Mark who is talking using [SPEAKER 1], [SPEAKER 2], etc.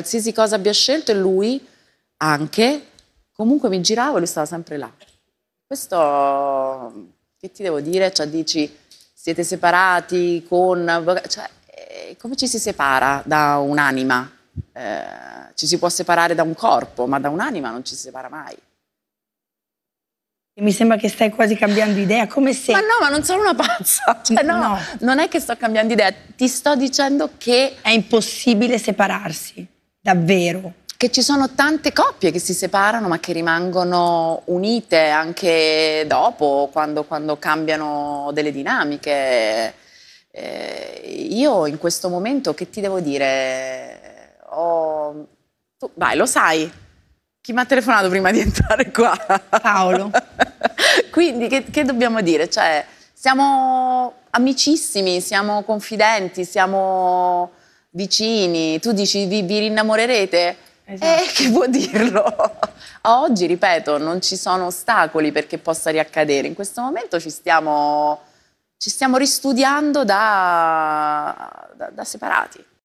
[SPEAKER 1] qualsiasi cosa abbia scelto e lui anche, comunque mi giravo e lui stava sempre là. Questo, che ti devo dire? Cioè dici, siete separati con... Cioè, eh, come ci si separa da un'anima? Eh, ci si può separare da un corpo, ma da un'anima non ci si separa mai.
[SPEAKER 2] Mi sembra che stai quasi cambiando idea, come se... Ma no, ma non sono una pazza. Cioè, no, no, non è che sto cambiando idea, ti sto dicendo che... È impossibile separarsi.
[SPEAKER 1] Davvero. Che ci sono tante coppie che si separano ma che rimangono unite anche dopo, quando, quando cambiano delle dinamiche. Eh, io in questo momento che ti devo dire? Oh, tu, vai, lo sai. Chi mi ha telefonato prima di entrare qua? Paolo. Quindi che, che, dobbiamo dire? Cioè, siamo amicissimi, siamo confidenti, siamo vicini, tu dici vi, vi rinnamorerete? Esatto. Eh, che vuol dirlo? A oggi, ripeto, non ci sono ostacoli perché possa riaccadere. In questo momento ci stiamo, ci stiamo ristudiando da, da, da separati.